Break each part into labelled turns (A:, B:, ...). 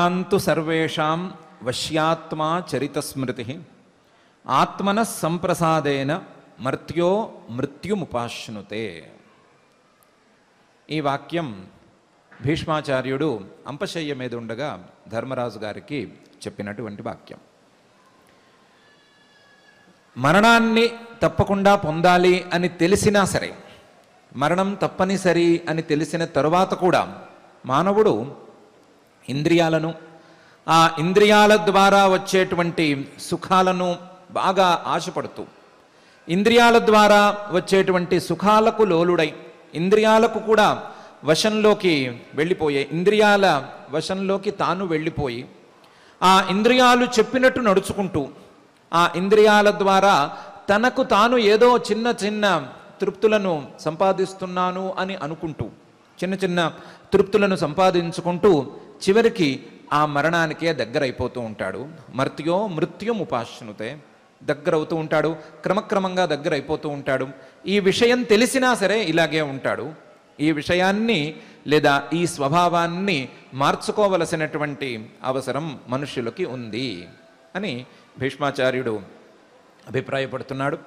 A: తేషాంతు సర్వేషాం వశ్యాత్మా చరితస్మృతి ఆత్మన సంప్రసాదేన మర్త్యో మృత్యుముపాశ్నుతే ఈ వాక్యం భీష్మాచార్యుడు అంపశయ్య మీద ఉండగా ధర్మరాజు గారికి చెప్పినటువంటి వాక్యం మరణాన్ని తప్పకుండా పొందాలి అని తెలిసినా సరే మరణం తప్పనిసరి అని తెలిసిన తరువాత కూడా మానవుడు ఇంద్రియాలను ఆ ఇంద్రియాల ద్వారా వచ్చేటువంటి సుఖాలను బాగా ఆశపడుతూ ఇంద్రియాల ద్వారా వచ్చేటువంటి సుఖాలకు లోలుడై ఇంద్రియాలకు కూడా వశంలోకి వెళ్ళిపోయే ఇంద్రియాల వశంలోకి తాను వెళ్ళిపోయి ఆ ఇంద్రియాలు చెప్పినట్టు నడుచుకుంటూ ఆ ఇంద్రియాల ద్వారా తనకు తాను ఏదో చిన్న చిన్న తృప్తులను సంపాదిస్తున్నాను అని అనుకుంటూ చిన్న చిన్న తృప్తులను సంపాదించుకుంటూ చివరికి ఆ మరణానికే దగ్గర అయిపోతూ ఉంటాడు మర్త్యో మృత్యుం ఉపాశ్నుతే దగ్గర అవుతూ ఉంటాడు క్రమక్రమంగా దగ్గర అయిపోతూ ఉంటాడు ఈ విషయం తెలిసినా సరే ఇలాగే ఉంటాడు ఈ విషయాన్ని లేదా ఈ స్వభావాన్ని మార్చుకోవలసినటువంటి అవసరం మనుషులకి ఉంది అని భీష్మాచార్యుడు అభిప్రాయపడుతున్నాడు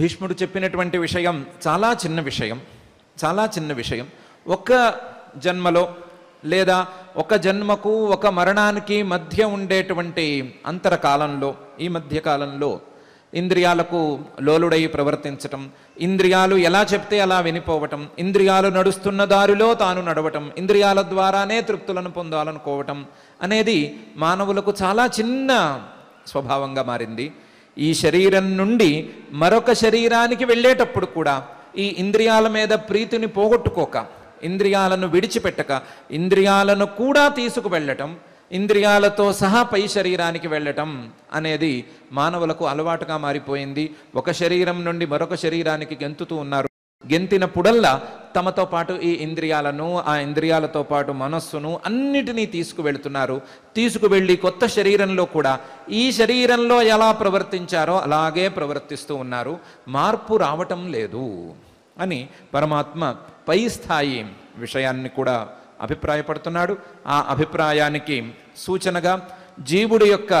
A: భీష్ముడు చెప్పినటువంటి విషయం చాలా చిన్న విషయం చాలా చిన్న విషయం ఒక్క జన్మలో లేదా ఒక జన్మకు ఒక మరణానికి మధ్య ఉండేటువంటి అంతరకాలంలో ఈ మధ్యకాలంలో ఇంద్రియాలకు లోలుడై ప్రవర్తించటం ఇంద్రియాలు ఎలా చెప్తే అలా వినిపోవటం ఇంద్రియాలు నడుస్తున్న దారిలో తాను నడవటం ఇంద్రియాల ద్వారానే తృప్తులను పొందాలనుకోవటం అనేది మానవులకు చాలా చిన్న స్వభావంగా మారింది ఈ శరీరం నుండి మరొక శరీరానికి వెళ్ళేటప్పుడు కూడా ఈ ఇంద్రియాల మీద ప్రీతిని పోగొట్టుకోక ఇంద్రియాలను విడిచిపెట్టక ఇంద్రియాలను కూడా తీసుకువెళ్ళటం ఇంద్రియాలతో సహా పై శరీరానికి వెళ్ళటం అనేది మానవులకు అలవాటుగా మారిపోయింది ఒక శరీరం నుండి మరొక శరీరానికి గెంతుతూ ఉన్నారు గెంతినప్పుడల్లా తమతో పాటు ఈ ఇంద్రియాలను ఆ ఇంద్రియాలతో పాటు మనస్సును అన్నిటినీ తీసుకువెళుతున్నారు తీసుకువెళ్ళి కొత్త శరీరంలో కూడా ఈ శరీరంలో ఎలా ప్రవర్తించారో అలాగే ప్రవర్తిస్తూ ఉన్నారు మార్పు రావటం లేదు అని పరమాత్మ పై స్థాయి విషయాన్ని కూడా అభిప్రాయపడుతున్నాడు ఆ అభిప్రాయానికి సూచనగా జీవుడి యొక్క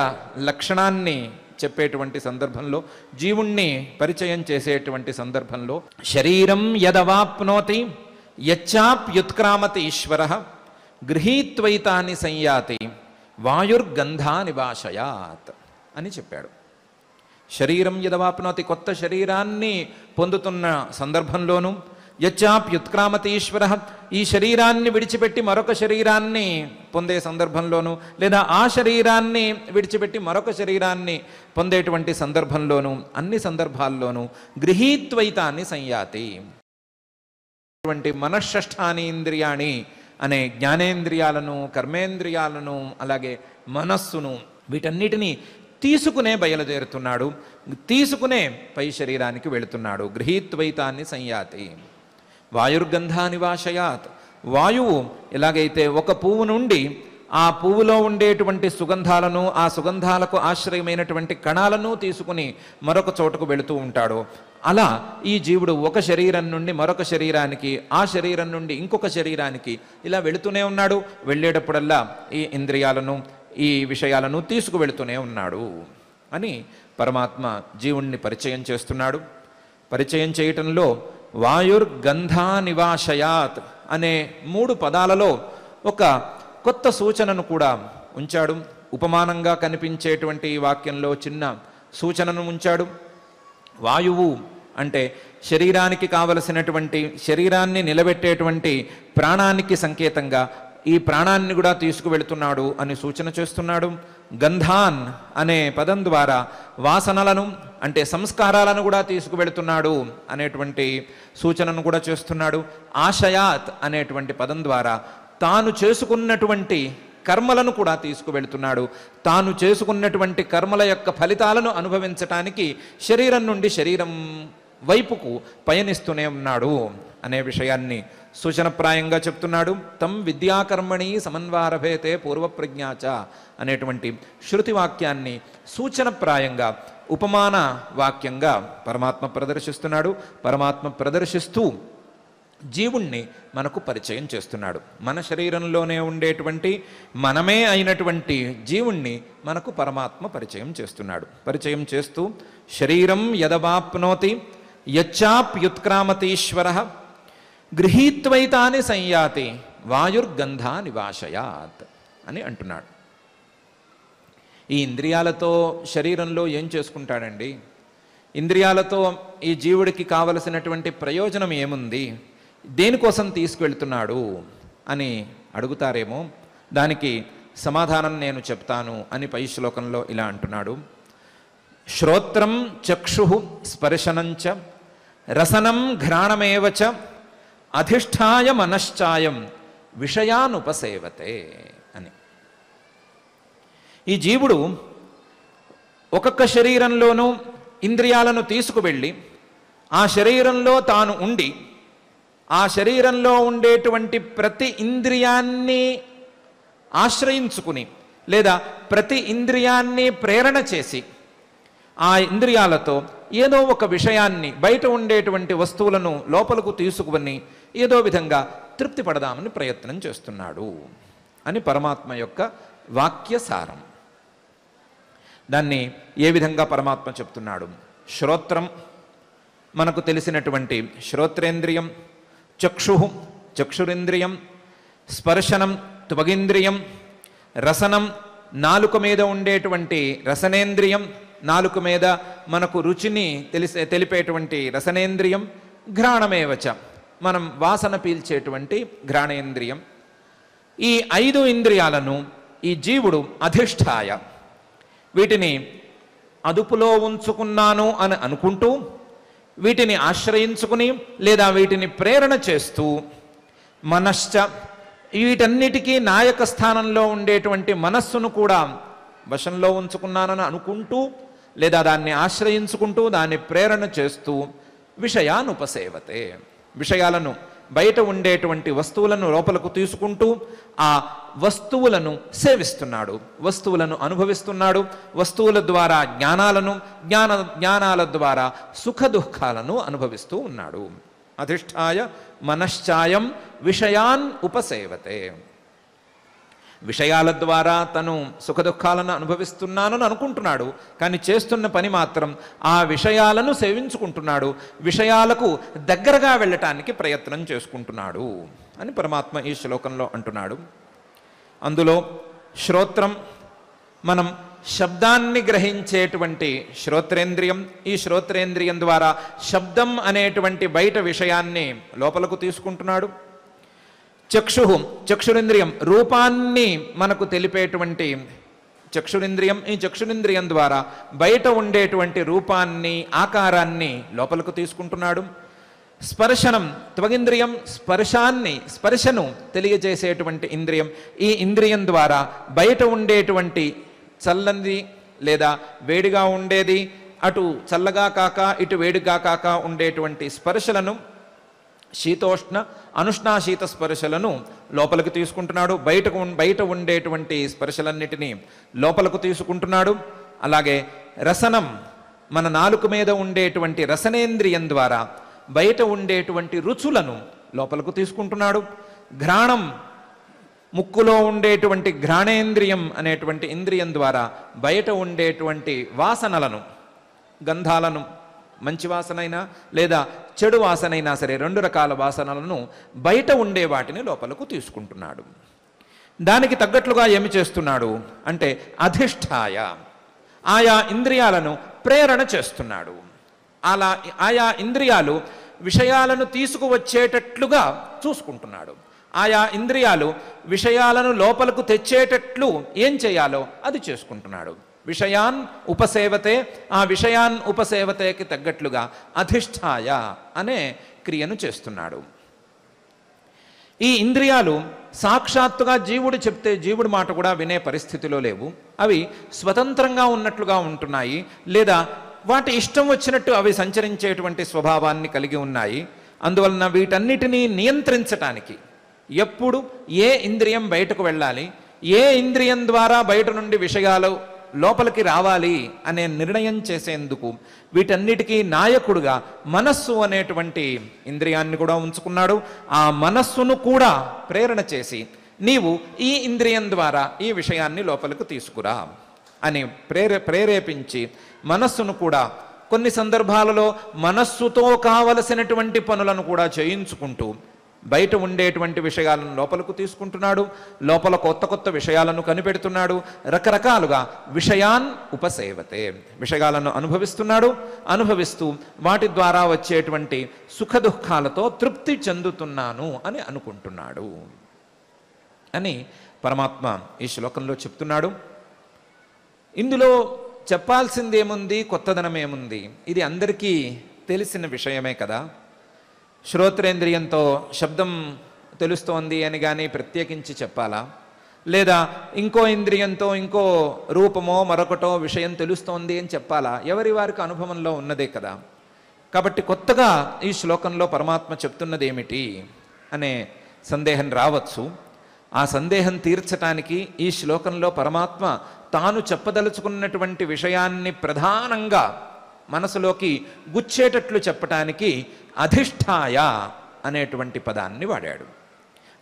A: లక్షణాన్ని చెప్పేటువంటి సందర్భంలో జీవుణ్ణి పరిచయం చేసేటువంటి సందర్భంలో శరీరం యదవాప్నోతి యచ్చాప్యుత్క్రామతి ఈశ్వర గృహీత్వైతాన్ని సంయాతి వాయుర్గంధా నివాసయాత్ అని చెప్పాడు శరీరం యదవాప్నోతి కొత్త శరీరాన్ని పొందుతున్న సందర్భంలోనూ యచ్చాప్యుత్క్రామతీశ్వర ఈ శరీరాన్ని విడిచిపెట్టి మరొక శరీరాన్ని పొందే సందర్భంలోనూ లేదా ఆ శరీరాన్ని విడిచిపెట్టి మరొక శరీరాన్ని పొందేటువంటి సందర్భంలోనూ అన్ని సందర్భాల్లోనూ గృహీత్వైతాన్ని సంయాతి అటువంటి ఇంద్రియాణి అనే జ్ఞానేంద్రియాలను కర్మేంద్రియాలను అలాగే మనస్సును వీటన్నిటినీ తీసుకునే బయలుదేరుతున్నాడు తీసుకునే పై శరీరానికి వెళుతున్నాడు గృహీత్వైతాన్ని సంయాతి నివాశయాత్ వాయువు ఎలాగైతే ఒక పువ్వు నుండి ఆ పువ్వులో ఉండేటువంటి సుగంధాలను ఆ సుగంధాలకు ఆశ్రయమైనటువంటి కణాలను తీసుకుని మరొక చోటకు వెళుతూ ఉంటాడు అలా ఈ జీవుడు ఒక శరీరం నుండి మరొక శరీరానికి ఆ శరీరం నుండి ఇంకొక శరీరానికి ఇలా వెళుతూనే ఉన్నాడు వెళ్ళేటప్పుడల్లా ఈ ఇంద్రియాలను ఈ విషయాలను తీసుకువెళుతూనే ఉన్నాడు అని పరమాత్మ జీవుణ్ణి పరిచయం చేస్తున్నాడు పరిచయం చేయటంలో వాయుర్గంధా నివాషయాత్ అనే మూడు పదాలలో ఒక కొత్త సూచనను కూడా ఉంచాడు ఉపమానంగా కనిపించేటువంటి వాక్యంలో చిన్న సూచనను ఉంచాడు వాయువు అంటే శరీరానికి కావలసినటువంటి శరీరాన్ని నిలబెట్టేటువంటి ప్రాణానికి సంకేతంగా ఈ ప్రాణాన్ని కూడా తీసుకువెళుతున్నాడు అని సూచన చేస్తున్నాడు గంధాన్ అనే పదం ద్వారా వాసనలను అంటే సంస్కారాలను కూడా తీసుకువెళుతున్నాడు అనేటువంటి సూచనను కూడా చేస్తున్నాడు ఆశయాత్ అనేటువంటి పదం ద్వారా తాను చేసుకున్నటువంటి కర్మలను కూడా తీసుకువెళుతున్నాడు తాను చేసుకున్నటువంటి కర్మల యొక్క ఫలితాలను అనుభవించటానికి శరీరం నుండి శరీరం వైపుకు పయనిస్తూనే ఉన్నాడు అనే విషయాన్ని సూచనప్రాయంగా చెప్తున్నాడు తం విద్యాకర్మణి సమన్వారభేతే పూర్వప్రజ్ఞాచ అనేటువంటి శృతివాక్యాన్ని సూచనప్రాయంగా ఉపమాన వాక్యంగా పరమాత్మ ప్రదర్శిస్తున్నాడు పరమాత్మ ప్రదర్శిస్తూ జీవుణ్ణి మనకు పరిచయం చేస్తున్నాడు మన శరీరంలోనే ఉండేటువంటి మనమే అయినటువంటి జీవుణ్ణి మనకు పరమాత్మ పరిచయం చేస్తున్నాడు పరిచయం చేస్తూ శరీరం యదవాప్నోతి యచ్చాప్యుత్క్రామతీశ్వర గృహీత్వైతాని సంయాతి వాయుర్గంధ నివాసయాత్ అని అంటున్నాడు ఈ ఇంద్రియాలతో శరీరంలో ఏం చేసుకుంటాడండి ఇంద్రియాలతో ఈ జీవుడికి కావలసినటువంటి ప్రయోజనం ఏముంది దేనికోసం తీసుకువెళ్తున్నాడు అని అడుగుతారేమో దానికి సమాధానం నేను చెప్తాను అని పై శ్లోకంలో ఇలా అంటున్నాడు శ్రోత్రం చక్షు స్పర్శనంచ రసనం ఘ్రాణమేవచ అధిష్టాయ మనశ్చాయం విషయానుపసేవతే అని ఈ జీవుడు ఒక్కొక్క శరీరంలోనూ ఇంద్రియాలను తీసుకువెళ్ళి ఆ శరీరంలో తాను ఉండి ఆ శరీరంలో ఉండేటువంటి ప్రతి ఇంద్రియాన్ని ఆశ్రయించుకుని లేదా ప్రతి ఇంద్రియాన్ని ప్రేరణ చేసి ఆ ఇంద్రియాలతో ఏదో ఒక విషయాన్ని బయట ఉండేటువంటి వస్తువులను లోపలకు తీసుకుని ఏదో విధంగా తృప్తి పడదామని ప్రయత్నం చేస్తున్నాడు అని పరమాత్మ యొక్క వాక్యసారం దాన్ని ఏ విధంగా పరమాత్మ చెప్తున్నాడు శ్రోత్రం మనకు తెలిసినటువంటి శ్రోత్రేంద్రియం చక్షు చక్షురేంద్రియం స్పర్శనం త్వగింద్రియం రసనం నాలుక మీద ఉండేటువంటి రసనేంద్రియం నాలుక మీద మనకు రుచిని తెలిసే తెలిపేటువంటి రసనేంద్రియం ఘ్రాణమేవచ మనం వాసన పీల్చేటువంటి ఘ్రాణేంద్రియం ఈ ఐదు ఇంద్రియాలను ఈ జీవుడు అధిష్టాయ వీటిని అదుపులో ఉంచుకున్నాను అని అనుకుంటూ వీటిని ఆశ్రయించుకుని లేదా వీటిని ప్రేరణ చేస్తూ మనశ్చ వీటన్నిటికీ నాయక స్థానంలో ఉండేటువంటి మనస్సును కూడా వశంలో ఉంచుకున్నానని అనుకుంటూ లేదా దాన్ని ఆశ్రయించుకుంటూ దాన్ని ప్రేరణ చేస్తూ విషయానుపసేవతే విషయాలను బయట ఉండేటువంటి వస్తువులను లోపలకు తీసుకుంటూ ఆ వస్తువులను సేవిస్తున్నాడు వస్తువులను అనుభవిస్తున్నాడు వస్తువుల ద్వారా జ్ఞానాలను జ్ఞాన జ్ఞానాల ద్వారా సుఖ దుఃఖాలను అనుభవిస్తూ ఉన్నాడు అధిష్టాయ మనశ్చాయం విషయాన్ ఉపసేవతే విషయాల ద్వారా తను సుఖదుఖాలను అనుభవిస్తున్నానని అనుకుంటున్నాడు కానీ చేస్తున్న పని మాత్రం ఆ విషయాలను సేవించుకుంటున్నాడు విషయాలకు దగ్గరగా వెళ్ళటానికి ప్రయత్నం చేసుకుంటున్నాడు అని పరమాత్మ ఈ శ్లోకంలో అంటున్నాడు అందులో శ్రోత్రం మనం శబ్దాన్ని గ్రహించేటువంటి శ్రోత్రేంద్రియం ఈ శ్రోత్రేంద్రియం ద్వారా శబ్దం అనేటువంటి బయట విషయాన్ని లోపలకు తీసుకుంటున్నాడు చక్షు చక్షురింద్రియం రూపాన్ని మనకు తెలిపేటువంటి చక్షురింద్రియం ఈ చక్షురింద్రియం ద్వారా బయట ఉండేటువంటి రూపాన్ని ఆకారాన్ని లోపలకు తీసుకుంటున్నాడు స్పర్శనం త్వగింద్రియం స్పర్శాన్ని స్పర్శను తెలియజేసేటువంటి ఇంద్రియం ఈ ఇంద్రియం ద్వారా బయట ఉండేటువంటి చల్లంది లేదా వేడిగా ఉండేది అటు చల్లగా కాక ఇటు వేడిగా కాక ఉండేటువంటి స్పర్శలను శీతోష్ణ అనుష్ణాశీత స్పర్శలను లోపలికి తీసుకుంటున్నాడు బయటకు బయట ఉండేటువంటి స్పర్శలన్నిటినీ లోపలకు తీసుకుంటున్నాడు అలాగే రసనం మన నాలుక మీద ఉండేటువంటి రసనేంద్రియం ద్వారా బయట ఉండేటువంటి రుచులను లోపలకు తీసుకుంటున్నాడు ఘ్రాణం ముక్కులో ఉండేటువంటి ఘ్రాణేంద్రియం అనేటువంటి ఇంద్రియం ద్వారా బయట ఉండేటువంటి వాసనలను గంధాలను మంచి వాసనైనా లేదా చెడు వాసనైనా సరే రెండు రకాల వాసనలను బయట ఉండే వాటిని లోపలకు తీసుకుంటున్నాడు దానికి తగ్గట్లుగా ఏమి చేస్తున్నాడు అంటే అధిష్టాయ ఆయా ఇంద్రియాలను ప్రేరణ చేస్తున్నాడు అలా ఆయా ఇంద్రియాలు విషయాలను తీసుకువచ్చేటట్లుగా చూసుకుంటున్నాడు ఆయా ఇంద్రియాలు విషయాలను లోపలకు తెచ్చేటట్లు ఏం చేయాలో అది చేసుకుంటున్నాడు విషయాన్ ఉపసేవతే ఆ విషయాన్ ఉపసేవతేకి తగ్గట్లుగా అధిష్టాయ అనే క్రియను చేస్తున్నాడు ఈ ఇంద్రియాలు సాక్షాత్తుగా జీవుడు చెప్తే జీవుడు మాట కూడా వినే పరిస్థితిలో లేవు అవి స్వతంత్రంగా ఉన్నట్లుగా ఉంటున్నాయి లేదా వాటి ఇష్టం వచ్చినట్టు అవి సంచరించేటువంటి స్వభావాన్ని కలిగి ఉన్నాయి అందువలన వీటన్నిటినీ నియంత్రించటానికి ఎప్పుడు ఏ ఇంద్రియం బయటకు వెళ్ళాలి ఏ ఇంద్రియం ద్వారా బయట నుండి విషయాలు లోపలికి రావాలి అనే నిర్ణయం చేసేందుకు వీటన్నిటికీ నాయకుడుగా మనస్సు అనేటువంటి ఇంద్రియాన్ని కూడా ఉంచుకున్నాడు ఆ మనస్సును కూడా ప్రేరణ చేసి నీవు ఈ ఇంద్రియం ద్వారా ఈ విషయాన్ని లోపలికి తీసుకురా అని ప్రేరే ప్రేరేపించి మనస్సును కూడా కొన్ని సందర్భాలలో మనస్సుతో కావలసినటువంటి పనులను కూడా చేయించుకుంటూ బయట ఉండేటువంటి విషయాలను లోపలకు తీసుకుంటున్నాడు లోపల కొత్త కొత్త విషయాలను కనిపెడుతున్నాడు రకరకాలుగా విషయాన్ ఉపసేవతే విషయాలను అనుభవిస్తున్నాడు అనుభవిస్తూ వాటి ద్వారా వచ్చేటువంటి సుఖ దుఃఖాలతో తృప్తి చెందుతున్నాను అని అనుకుంటున్నాడు అని పరమాత్మ ఈ శ్లోకంలో చెప్తున్నాడు ఇందులో చెప్పాల్సిందేముంది కొత్తదనమేముంది ఇది అందరికీ తెలిసిన విషయమే కదా శ్రోత్రేంద్రియంతో శబ్దం తెలుస్తోంది అని కానీ ప్రత్యేకించి చెప్పాలా లేదా ఇంకో ఇంద్రియంతో ఇంకో రూపమో మరొకటో విషయం తెలుస్తోంది అని చెప్పాలా ఎవరి వారికి అనుభవంలో ఉన్నదే కదా కాబట్టి కొత్తగా ఈ శ్లోకంలో పరమాత్మ చెప్తున్నది ఏమిటి అనే సందేహం రావచ్చు ఆ సందేహం తీర్చటానికి ఈ శ్లోకంలో పరమాత్మ తాను చెప్పదలుచుకున్నటువంటి విషయాన్ని ప్రధానంగా మనసులోకి గుచ్చేటట్లు చెప్పటానికి అధిష్టాయ అనేటువంటి పదాన్ని వాడాడు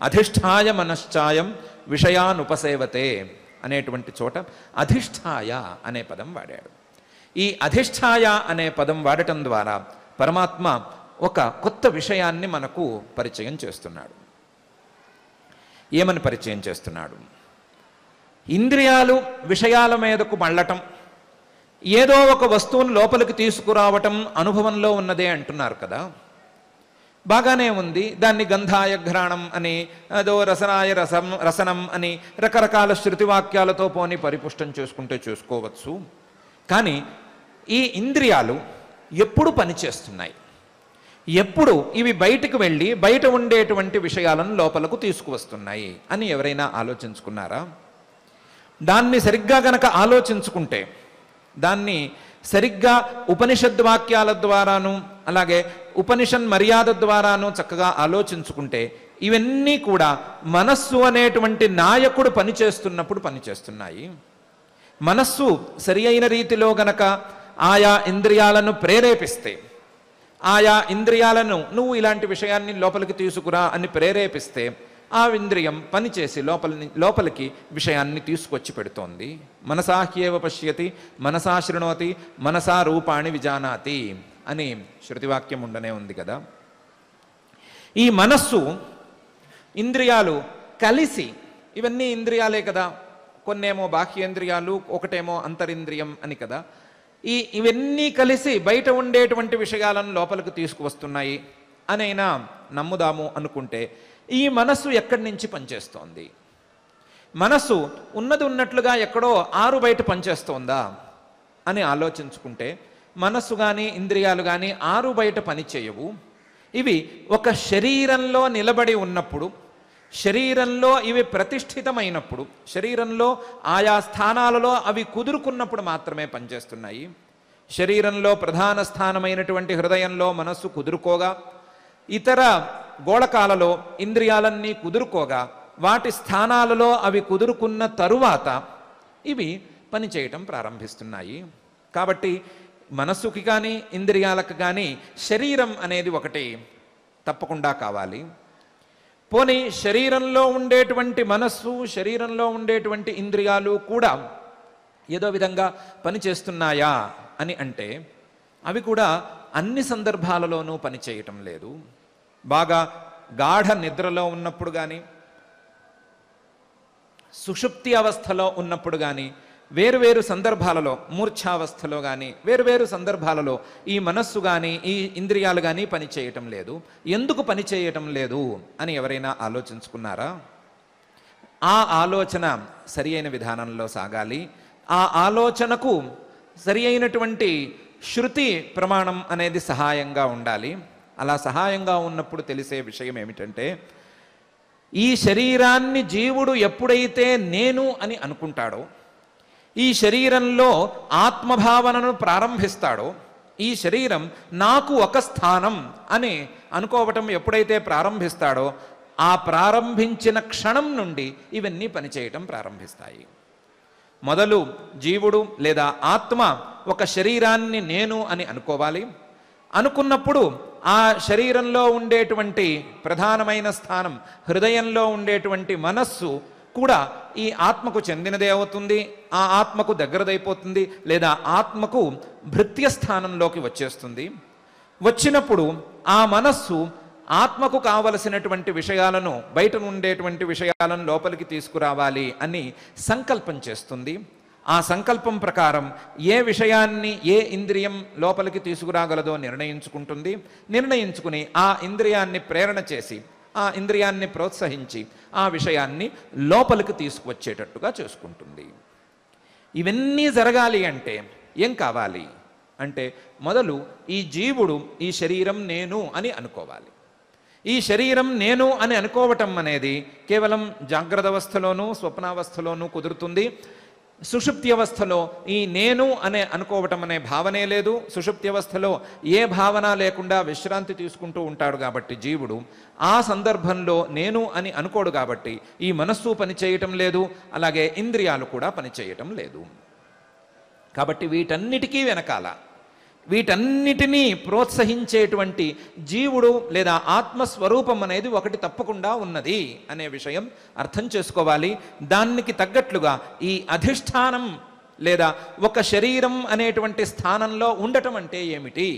A: అధిష్టాయ మనశ్చాయం విషయానుపసేవతే అనేటువంటి చోట అధిష్టాయ అనే పదం వాడాడు ఈ అధిష్టాయ అనే పదం వాడటం ద్వారా పరమాత్మ ఒక కొత్త విషయాన్ని మనకు పరిచయం చేస్తున్నాడు ఏమని పరిచయం చేస్తున్నాడు ఇంద్రియాలు విషయాల మీదకు మళ్ళటం ఏదో ఒక వస్తువును లోపలికి తీసుకురావటం అనుభవంలో ఉన్నదే అంటున్నారు కదా బాగానే ఉంది దాన్ని గంధాయ ఘ్రాణం అని అదో రసనాయ రసం రసనం అని రకరకాల శృతివాక్యాలతో పోని పరిపుష్టం చేసుకుంటే చూసుకోవచ్చు కానీ ఈ ఇంద్రియాలు ఎప్పుడు పనిచేస్తున్నాయి ఎప్పుడు ఇవి బయటకు వెళ్ళి బయట ఉండేటువంటి విషయాలను లోపలకు తీసుకువస్తున్నాయి అని ఎవరైనా ఆలోచించుకున్నారా దాన్ని సరిగ్గా గనక ఆలోచించుకుంటే దాన్ని సరిగ్గా ఉపనిషద్వాక్యాల ద్వారాను అలాగే ఉపనిషన్ మర్యాద ద్వారానూ చక్కగా ఆలోచించుకుంటే ఇవన్నీ కూడా మనస్సు అనేటువంటి నాయకుడు పనిచేస్తున్నప్పుడు పనిచేస్తున్నాయి మనస్సు సరి అయిన రీతిలో గనక ఆయా ఇంద్రియాలను ప్రేరేపిస్తే ఆయా ఇంద్రియాలను నువ్వు ఇలాంటి విషయాన్ని లోపలికి తీసుకురా అని ప్రేరేపిస్తే ఆ ఇంద్రియం పనిచేసి లోపలి లోపలికి విషయాన్ని తీసుకొచ్చి పెడుతోంది మనసాహ్యేవ పశ్యతి మనసా శృణోతి మనసా రూపాణి విజానాతి అని శృతివాక్యం ఉండనే ఉంది కదా ఈ మనస్సు ఇంద్రియాలు కలిసి ఇవన్నీ ఇంద్రియాలే కదా కొన్నేమో బాహ్యేంద్రియాలు ఒకటేమో అంతరింద్రియం అని కదా ఈ ఇవన్నీ కలిసి బయట ఉండేటువంటి విషయాలను లోపలికి తీసుకువస్తున్నాయి అనైనా నమ్ముదాము అనుకుంటే ఈ మనస్సు ఎక్కడి నుంచి పనిచేస్తోంది మనస్సు ఉన్నది ఉన్నట్లుగా ఎక్కడో ఆరు బయట పనిచేస్తోందా అని ఆలోచించుకుంటే మనస్సు కానీ ఇంద్రియాలు కానీ ఆరు బయట పనిచేయవు ఇవి ఒక శరీరంలో నిలబడి ఉన్నప్పుడు శరీరంలో ఇవి ప్రతిష్ఠితమైనప్పుడు శరీరంలో ఆయా స్థానాలలో అవి కుదురుకున్నప్పుడు మాత్రమే పనిచేస్తున్నాయి శరీరంలో ప్రధాన స్థానమైనటువంటి హృదయంలో మనస్సు కుదురుకోగా ఇతర గోళకాలలో ఇంద్రియాలన్నీ కుదురుకోగా వాటి స్థానాలలో అవి కుదురుకున్న తరువాత ఇవి పనిచేయటం ప్రారంభిస్తున్నాయి కాబట్టి మనస్సుకి కానీ ఇంద్రియాలకు కానీ శరీరం అనేది ఒకటి తప్పకుండా కావాలి పోనీ శరీరంలో ఉండేటువంటి మనస్సు శరీరంలో ఉండేటువంటి ఇంద్రియాలు కూడా ఏదో విధంగా పనిచేస్తున్నాయా అని అంటే అవి కూడా అన్ని సందర్భాలలోనూ పనిచేయటం లేదు బాగా గాఢ నిద్రలో ఉన్నప్పుడు కానీ సుషుప్తి అవస్థలో ఉన్నప్పుడు కానీ వేరువేరు సందర్భాలలో మూర్ఛావస్థలో కానీ వేరువేరు సందర్భాలలో ఈ మనస్సు కానీ ఈ ఇంద్రియాలు కానీ పనిచేయటం లేదు ఎందుకు పనిచేయటం లేదు అని ఎవరైనా ఆలోచించుకున్నారా ఆ ఆలోచన సరి అయిన విధానంలో సాగాలి ఆ ఆలోచనకు సరి అయినటువంటి శృతి ప్రమాణం అనేది సహాయంగా ఉండాలి అలా సహాయంగా ఉన్నప్పుడు తెలిసే విషయం ఏమిటంటే ఈ శరీరాన్ని జీవుడు ఎప్పుడైతే నేను అని అనుకుంటాడో ఈ శరీరంలో ఆత్మభావనను ప్రారంభిస్తాడో ఈ శరీరం నాకు ఒక స్థానం అని అనుకోవటం ఎప్పుడైతే ప్రారంభిస్తాడో ఆ ప్రారంభించిన క్షణం నుండి ఇవన్నీ పనిచేయటం ప్రారంభిస్తాయి మొదలు జీవుడు లేదా ఆత్మ ఒక శరీరాన్ని నేను అని అనుకోవాలి అనుకున్నప్పుడు ఆ శరీరంలో ఉండేటువంటి ప్రధానమైన స్థానం హృదయంలో ఉండేటువంటి మనస్సు కూడా ఈ ఆత్మకు చెందినదే అవుతుంది ఆ ఆత్మకు దగ్గరదైపోతుంది లేదా ఆత్మకు భృత్య స్థానంలోకి వచ్చేస్తుంది వచ్చినప్పుడు ఆ మనస్సు ఆత్మకు కావలసినటువంటి విషయాలను బయట నుండేటువంటి విషయాలను లోపలికి తీసుకురావాలి అని సంకల్పం చేస్తుంది ఆ సంకల్పం ప్రకారం ఏ విషయాన్ని ఏ ఇంద్రియం లోపలికి తీసుకురాగలదో నిర్ణయించుకుంటుంది నిర్ణయించుకుని ఆ ఇంద్రియాన్ని ప్రేరణ చేసి ఆ ఇంద్రియాన్ని ప్రోత్సహించి ఆ విషయాన్ని లోపలికి తీసుకువచ్చేటట్టుగా చేసుకుంటుంది ఇవన్నీ జరగాలి అంటే ఏం కావాలి అంటే మొదలు ఈ జీవుడు ఈ శరీరం నేను అని అనుకోవాలి ఈ శరీరం నేను అని అనుకోవటం అనేది కేవలం జాగ్రత్త అవస్థలోనూ స్వప్నావస్థలోనూ కుదురుతుంది సుషుప్తి అవస్థలో ఈ నేను అనే అనుకోవటం అనే భావనే లేదు సుషుప్తి అవస్థలో ఏ భావన లేకుండా విశ్రాంతి తీసుకుంటూ ఉంటాడు కాబట్టి జీవుడు ఆ సందర్భంలో నేను అని అనుకోడు కాబట్టి ఈ మనస్సు పనిచేయటం లేదు అలాగే ఇంద్రియాలు కూడా పనిచేయటం లేదు కాబట్టి వీటన్నిటికీ వెనకాల వీటన్నిటినీ ప్రోత్సహించేటువంటి జీవుడు లేదా ఆత్మస్వరూపం అనేది ఒకటి తప్పకుండా ఉన్నది అనే విషయం అర్థం చేసుకోవాలి దానికి తగ్గట్లుగా ఈ అధిష్టానం లేదా ఒక శరీరం అనేటువంటి స్థానంలో ఉండటం అంటే ఏమిటి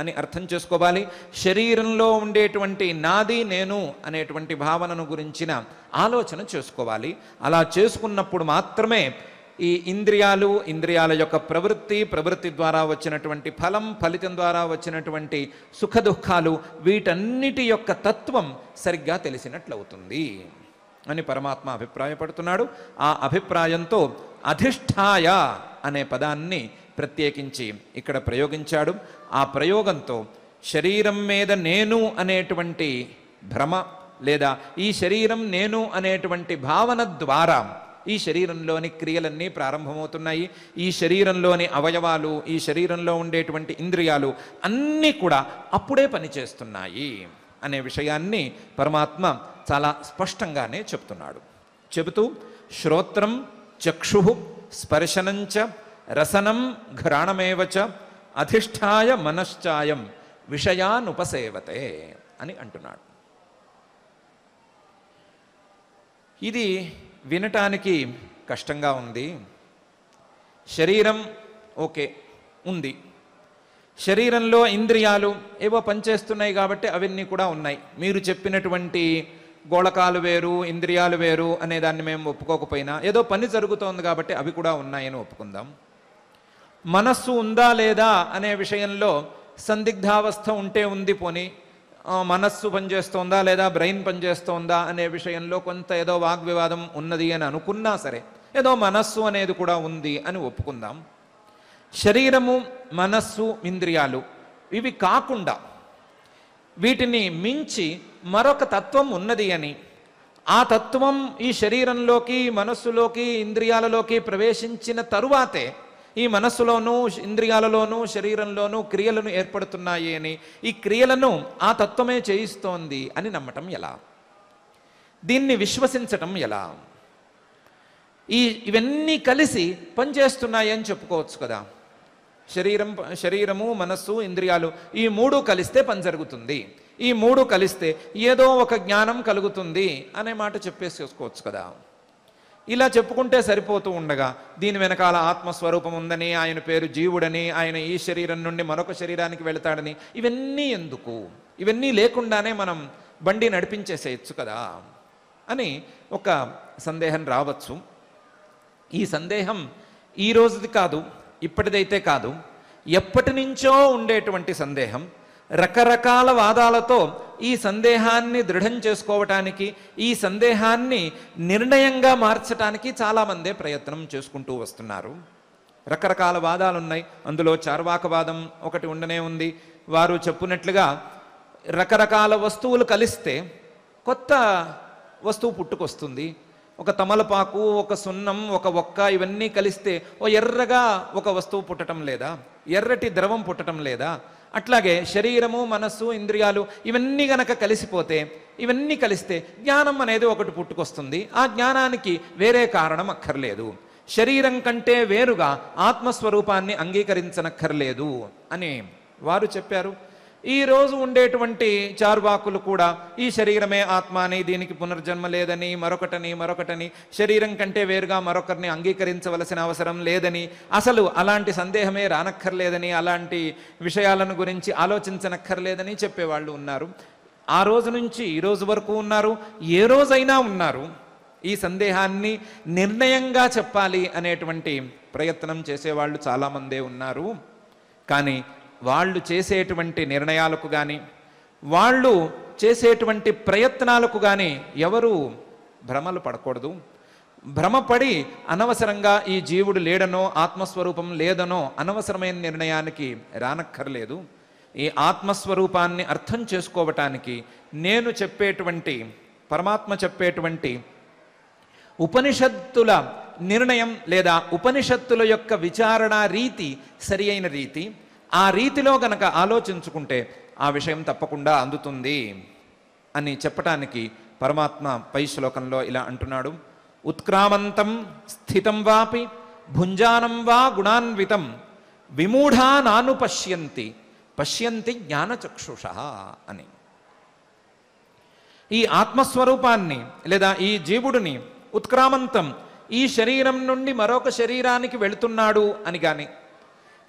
A: అని అర్థం చేసుకోవాలి శరీరంలో ఉండేటువంటి నాది నేను అనేటువంటి భావనను గురించిన ఆలోచన చేసుకోవాలి అలా చేసుకున్నప్పుడు మాత్రమే ఈ ఇంద్రియాలు ఇంద్రియాల యొక్క ప్రవృత్తి ప్రవృత్తి ద్వారా వచ్చినటువంటి ఫలం ఫలితం ద్వారా వచ్చినటువంటి సుఖ దుఃఖాలు వీటన్నిటి యొక్క తత్వం సరిగ్గా తెలిసినట్లవుతుంది అని పరమాత్మ అభిప్రాయపడుతున్నాడు ఆ అభిప్రాయంతో అధిష్టాయ అనే పదాన్ని ప్రత్యేకించి ఇక్కడ ప్రయోగించాడు ఆ ప్రయోగంతో శరీరం మీద నేను అనేటువంటి భ్రమ లేదా ఈ శరీరం నేను అనేటువంటి భావన ద్వారా ఈ శరీరంలోని క్రియలన్నీ ప్రారంభమవుతున్నాయి ఈ శరీరంలోని అవయవాలు ఈ శరీరంలో ఉండేటువంటి ఇంద్రియాలు అన్నీ కూడా అప్పుడే పనిచేస్తున్నాయి అనే విషయాన్ని పరమాత్మ చాలా స్పష్టంగానే చెప్తున్నాడు చెబుతూ శ్రోత్రం చక్షు స్పర్శనంచ రసనం ఘ్రాణమేవచ అధిష్టాయ మనశ్చాయం విషయానుపసేవతే అని అంటున్నాడు ఇది వినటానికి కష్టంగా ఉంది శరీరం ఓకే ఉంది శరీరంలో ఇంద్రియాలు ఏవో పనిచేస్తున్నాయి కాబట్టి అవన్నీ కూడా ఉన్నాయి మీరు చెప్పినటువంటి గోళకాలు వేరు ఇంద్రియాలు వేరు అనే దాన్ని మేము ఒప్పుకోకపోయినా ఏదో పని జరుగుతోంది కాబట్టి అవి కూడా ఉన్నాయని ఒప్పుకుందాం మనస్సు ఉందా లేదా అనే విషయంలో సందిగ్ధావస్థ ఉంటే ఉంది పోనీ మనస్సు పనిచేస్తోందా లేదా బ్రెయిన్ పనిచేస్తోందా అనే విషయంలో కొంత ఏదో వాగ్వివాదం ఉన్నది అని అనుకున్నా సరే ఏదో మనస్సు అనేది కూడా ఉంది అని ఒప్పుకుందాం శరీరము మనస్సు ఇంద్రియాలు ఇవి కాకుండా వీటిని మించి మరొక తత్వం ఉన్నది అని ఆ తత్వం ఈ శరీరంలోకి మనస్సులోకి ఇంద్రియాలలోకి ప్రవేశించిన తరువాతే ఈ మనస్సులోనూ ఇంద్రియాలలోనూ శరీరంలోనూ క్రియలను ఏర్పడుతున్నాయి అని ఈ క్రియలను ఆ తత్వమే చేయిస్తోంది అని నమ్మటం ఎలా దీన్ని విశ్వసించటం ఎలా ఈ ఇవన్నీ కలిసి పనిచేస్తున్నాయి అని చెప్పుకోవచ్చు కదా శరీరం శరీరము మనస్సు ఇంద్రియాలు ఈ మూడు కలిస్తే పని జరుగుతుంది ఈ మూడు కలిస్తే ఏదో ఒక జ్ఞానం కలుగుతుంది అనే మాట చెప్పేసి చూసుకోవచ్చు కదా ఇలా చెప్పుకుంటే సరిపోతూ ఉండగా దీని వెనకాల ఆత్మస్వరూపం ఉందని ఆయన పేరు జీవుడని ఆయన ఈ శరీరం నుండి మరొక శరీరానికి వెళతాడని ఇవన్నీ ఎందుకు ఇవన్నీ లేకుండానే మనం బండి నడిపించేసేయచ్చు కదా అని ఒక సందేహం రావచ్చు ఈ సందేహం ఈ రోజుది కాదు ఇప్పటిదైతే కాదు ఎప్పటి నుంచో ఉండేటువంటి సందేహం రకరకాల వాదాలతో ఈ సందేహాన్ని దృఢం చేసుకోవటానికి ఈ సందేహాన్ని నిర్ణయంగా మార్చటానికి చాలామందే ప్రయత్నం చేసుకుంటూ వస్తున్నారు రకరకాల వాదాలు ఉన్నాయి అందులో చార్వాకవాదం ఒకటి ఉండనే ఉంది వారు చెప్పినట్లుగా రకరకాల వస్తువులు కలిస్తే కొత్త వస్తువు పుట్టుకొస్తుంది ఒక తమలపాకు ఒక సున్నం ఒక ఒక్క ఇవన్నీ కలిస్తే ఓ ఎర్రగా ఒక వస్తువు పుట్టడం లేదా ఎర్రటి ద్రవం పుట్టడం లేదా అట్లాగే శరీరము మనస్సు ఇంద్రియాలు ఇవన్నీ గనక కలిసిపోతే ఇవన్నీ కలిస్తే జ్ఞానం అనేది ఒకటి పుట్టుకొస్తుంది ఆ జ్ఞానానికి వేరే కారణం అక్కర్లేదు శరీరం కంటే వేరుగా ఆత్మస్వరూపాన్ని అంగీకరించనక్కర్లేదు అని వారు చెప్పారు ఈరోజు ఉండేటువంటి చారువాకులు కూడా ఈ శరీరమే ఆత్మ అని దీనికి పునర్జన్మ లేదని మరొకటని మరొకటని శరీరం కంటే వేరుగా మరొకరిని అంగీకరించవలసిన అవసరం లేదని అసలు అలాంటి సందేహమే రానక్కర్లేదని అలాంటి విషయాలను గురించి ఆలోచించనక్కర్లేదని చెప్పేవాళ్ళు ఉన్నారు ఆ రోజు నుంచి ఈ రోజు వరకు ఉన్నారు ఏ రోజైనా ఉన్నారు ఈ సందేహాన్ని నిర్ణయంగా చెప్పాలి అనేటువంటి ప్రయత్నం చేసేవాళ్ళు చాలామందే ఉన్నారు కానీ వాళ్ళు చేసేటువంటి నిర్ణయాలకు కానీ వాళ్ళు చేసేటువంటి ప్రయత్నాలకు కానీ ఎవరు భ్రమలు పడకూడదు భ్రమపడి అనవసరంగా ఈ జీవుడు లేడనో ఆత్మస్వరూపం లేదనో అనవసరమైన నిర్ణయానికి రానక్కర్లేదు ఈ ఆత్మస్వరూపాన్ని అర్థం చేసుకోవటానికి నేను చెప్పేటువంటి పరమాత్మ చెప్పేటువంటి ఉపనిషత్తుల నిర్ణయం లేదా ఉపనిషత్తుల యొక్క విచారణ రీతి సరి రీతి ఆ రీతిలో గనక ఆలోచించుకుంటే ఆ విషయం తప్పకుండా అందుతుంది అని చెప్పటానికి పరమాత్మ పై శ్లోకంలో ఇలా అంటున్నాడు ఉత్క్రామంతం స్థితం వాపి భుంజానం వా గుణాన్వితం విమూఢానాను పశ్యంతి పశ్యంతి జ్ఞానచక్షుష అని ఈ ఆత్మస్వరూపాన్ని లేదా ఈ జీవుడిని ఉత్క్రామంతం ఈ శరీరం నుండి మరొక శరీరానికి వెళుతున్నాడు అని కానీ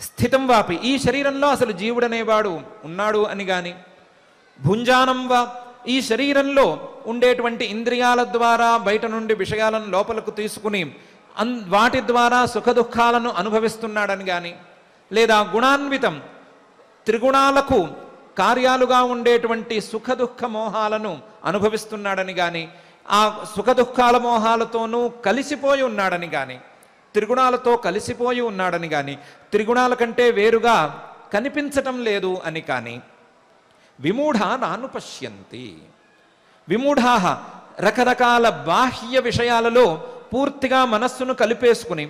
A: స్థితం వాపి ఈ శరీరంలో అసలు జీవుడనేవాడు ఉన్నాడు అని కానీ భుంజానం వా ఈ శరీరంలో ఉండేటువంటి ఇంద్రియాల ద్వారా బయట నుండి విషయాలను లోపలకు తీసుకుని అన్ వాటి ద్వారా సుఖదుఖాలను అనుభవిస్తున్నాడని కానీ లేదా గుణాన్వితం త్రిగుణాలకు కార్యాలుగా ఉండేటువంటి సుఖదుఖ మోహాలను అనుభవిస్తున్నాడని కానీ ఆ సుఖదుఖాల మోహాలతోనూ కలిసిపోయి ఉన్నాడని కానీ త్రిగుణాలతో కలిసిపోయి ఉన్నాడని కానీ త్రిగుణాల కంటే వేరుగా కనిపించటం లేదు అని కానీ విమూఢ నాను పశ్యంతి విమూఢాహ రకరకాల బాహ్య విషయాలలో పూర్తిగా మనస్సును కలిపేసుకుని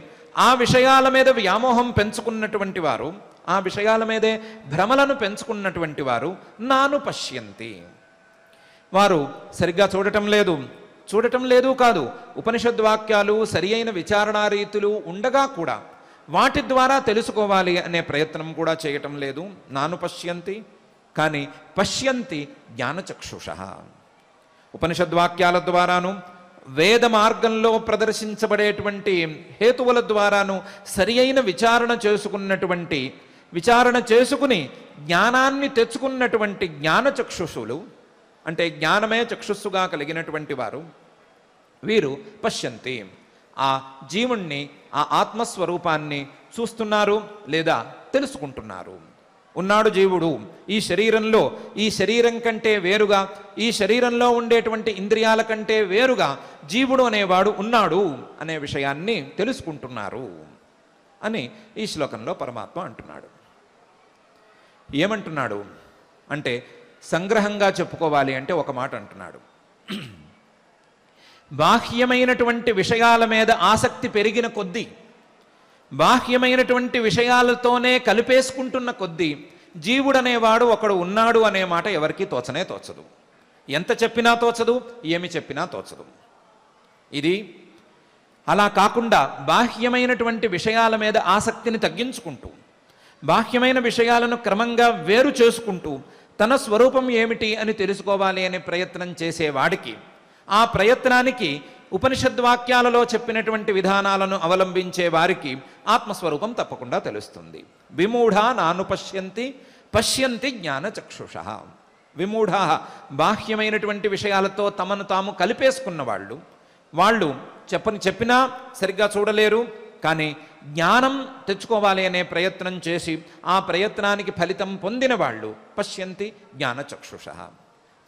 A: ఆ విషయాల మీద వ్యామోహం పెంచుకున్నటువంటి వారు ఆ విషయాల మీదే భ్రమలను పెంచుకున్నటువంటి వారు నాను పశ్యంతి వారు సరిగ్గా చూడటం లేదు చూడటం లేదు కాదు ఉపనిషద్వాక్యాలు సరి అయిన విచారణా రీతులు ఉండగా కూడా వాటి ద్వారా తెలుసుకోవాలి అనే ప్రయత్నం కూడా చేయటం లేదు నాను పశ్యంతి కానీ పశ్యంతి జ్ఞానచక్షుష ఉపనిషద్వాక్యాల ద్వారాను వేద మార్గంలో ప్రదర్శించబడేటువంటి హేతువుల ద్వారాను సరి అయిన విచారణ చేసుకున్నటువంటి విచారణ చేసుకుని జ్ఞానాన్ని తెచ్చుకున్నటువంటి జ్ఞానచక్షుషులు అంటే జ్ఞానమే చక్షుస్సుగా కలిగినటువంటి వారు వీరు పశ్యంతి ఆ జీవుణ్ణి ఆ ఆత్మస్వరూపాన్ని చూస్తున్నారు లేదా తెలుసుకుంటున్నారు ఉన్నాడు జీవుడు ఈ శరీరంలో ఈ శరీరం కంటే వేరుగా ఈ శరీరంలో ఉండేటువంటి ఇంద్రియాల కంటే వేరుగా జీవుడు అనేవాడు ఉన్నాడు అనే విషయాన్ని తెలుసుకుంటున్నారు అని ఈ శ్లోకంలో పరమాత్మ అంటున్నాడు ఏమంటున్నాడు అంటే సంగ్రహంగా చెప్పుకోవాలి అంటే ఒక మాట అంటున్నాడు బాహ్యమైనటువంటి విషయాల మీద ఆసక్తి పెరిగిన కొద్దీ బాహ్యమైనటువంటి విషయాలతోనే కలిపేసుకుంటున్న కొద్దీ జీవుడనేవాడు ఒకడు ఉన్నాడు అనే మాట ఎవరికీ తోచనే తోచదు ఎంత చెప్పినా తోచదు ఏమి చెప్పినా తోచదు ఇది అలా కాకుండా బాహ్యమైనటువంటి విషయాల మీద ఆసక్తిని తగ్గించుకుంటూ బాహ్యమైన విషయాలను క్రమంగా వేరు చేసుకుంటూ తన స్వరూపం ఏమిటి అని తెలుసుకోవాలి అనే ప్రయత్నం చేసేవాడికి ఆ ప్రయత్నానికి ఉపనిషద్వాక్యాలలో చెప్పినటువంటి విధానాలను అవలంబించే వారికి ఆత్మస్వరూపం తప్పకుండా తెలుస్తుంది విమూఢ నాను పశ్యంతి జ్ఞాన చక్షుష విమూఢ బాహ్యమైనటువంటి విషయాలతో తమను తాము కలిపేసుకున్న వాళ్ళు వాళ్ళు చెప్పని చెప్పినా సరిగ్గా చూడలేరు కానీ జ్ఞానం తెచ్చుకోవాలి అనే ప్రయత్నం చేసి ఆ ప్రయత్నానికి ఫలితం పొందిన వాళ్ళు పశ్యంతి జ్ఞాన